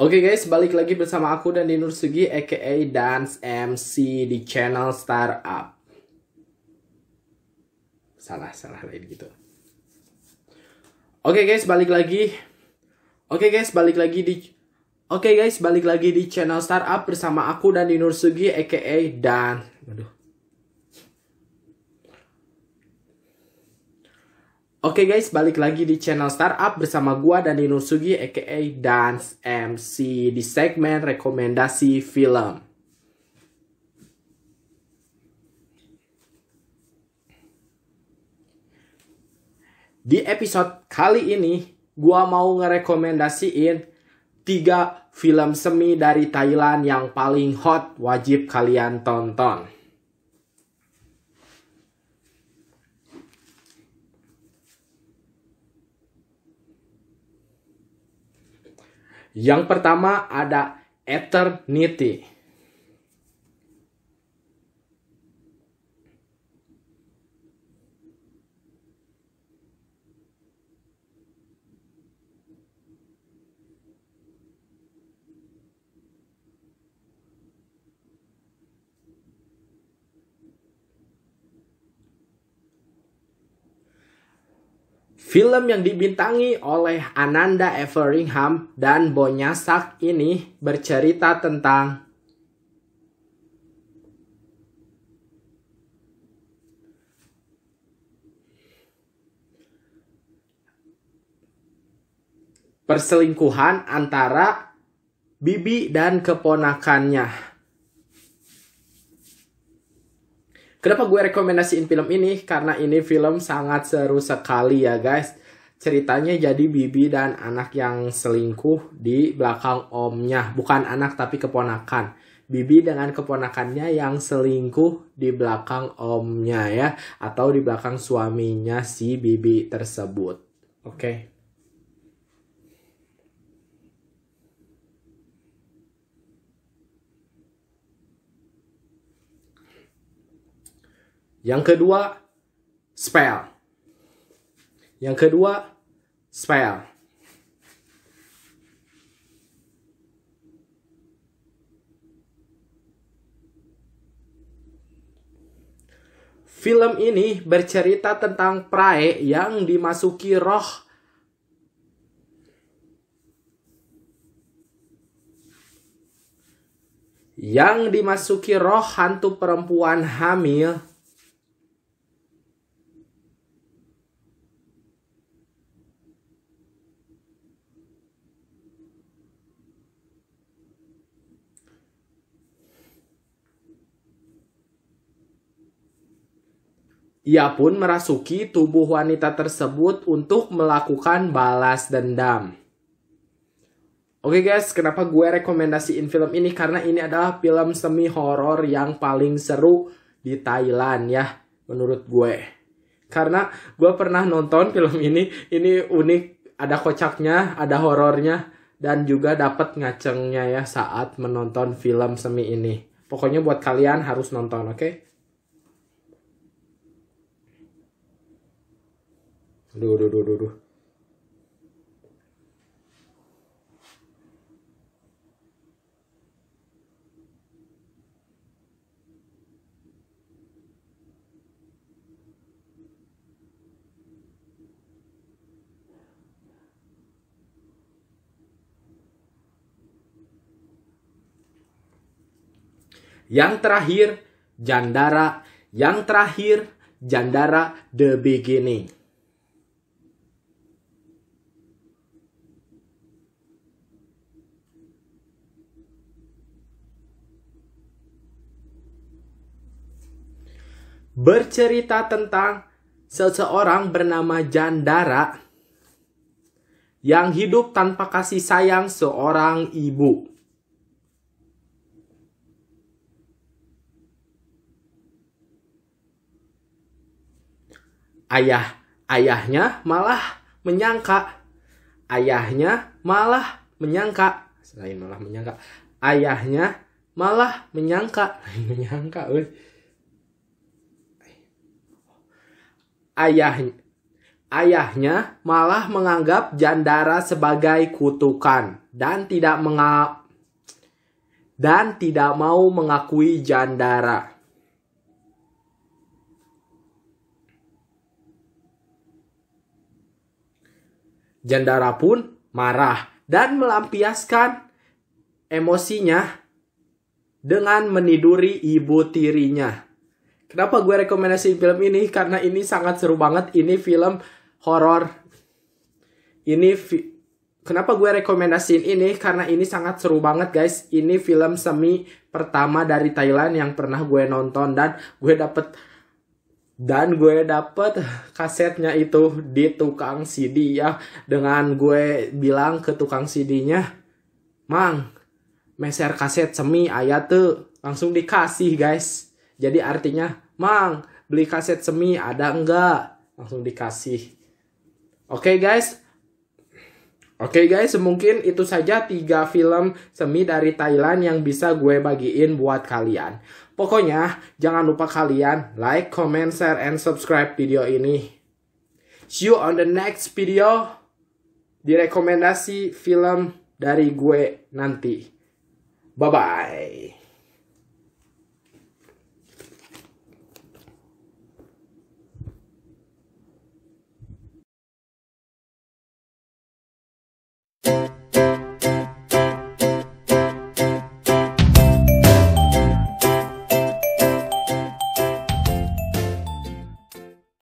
Oke okay guys, balik lagi bersama aku dan Dinur Sugi aka Dance MC di channel Startup. Salah, salah lain gitu. Oke okay guys, balik lagi. Oke okay guys, balik lagi di Oke okay guys, balik lagi di channel Startup bersama aku dan Dinur Sugi aka Dan. Aduh. Oke okay guys, balik lagi di channel Startup bersama gua dan Dino Sugi aka Dance MC di segmen rekomendasi film. Di episode kali ini, gua mau ngerekomendasiin 3 film semi dari Thailand yang paling hot wajib kalian tonton. Yang pertama ada eternity. Film yang dibintangi oleh Ananda Everingham dan Bonyasak ini bercerita tentang perselingkuhan antara bibi dan keponakannya. Kenapa gue rekomendasiin film ini? Karena ini film sangat seru sekali ya guys. Ceritanya jadi bibi dan anak yang selingkuh di belakang omnya. Bukan anak tapi keponakan. Bibi dengan keponakannya yang selingkuh di belakang omnya ya. Atau di belakang suaminya si bibi tersebut. Oke. Okay. Yang kedua, spell. Yang kedua, spell. Film ini bercerita tentang prae yang dimasuki roh yang dimasuki roh hantu perempuan hamil Ia pun merasuki tubuh wanita tersebut untuk melakukan balas dendam. Oke okay guys, kenapa gue rekomendasiin film ini? Karena ini adalah film semi horor yang paling seru di Thailand ya, menurut gue. Karena gue pernah nonton film ini, ini unik, ada kocaknya, ada horornya, dan juga dapat ngacengnya ya saat menonton film semi ini. Pokoknya buat kalian harus nonton, oke? Okay? Aduh, aduh, aduh, aduh. Yang terakhir, Jandara. Yang terakhir, Jandara The Beginning. bercerita tentang seseorang bernama Jandara yang hidup tanpa kasih sayang seorang ibu. Ayah ayahnya malah menyangka ayahnya malah menyangka selain malah menyangka ayahnya malah menyangka menyangka ayahnya. Ayahnya malah menganggap Jandara sebagai kutukan dan tidak menga dan tidak mau mengakui Jandara. Jandara pun marah dan melampiaskan emosinya dengan meniduri ibu tirinya. Kenapa gue rekomendasiin film ini? Karena ini sangat seru banget. Ini film horor. Ini kenapa gue rekomendasiin ini? Karena ini sangat seru banget guys. Ini film semi pertama dari Thailand yang pernah gue nonton dan gue dapet dan gue dapet kasetnya itu di tukang CD ya dengan gue bilang ke tukang CD-nya, "Mang, meser kaset semi ayat tuh." Langsung dikasih guys jadi artinya, Mang, beli kaset semi ada enggak? Langsung dikasih. Oke okay, guys. Oke okay, guys, mungkin itu saja tiga film semi dari Thailand yang bisa gue bagiin buat kalian. Pokoknya, jangan lupa kalian like, comment, share, and subscribe video ini. See you on the next video di rekomendasi film dari gue nanti. Bye-bye.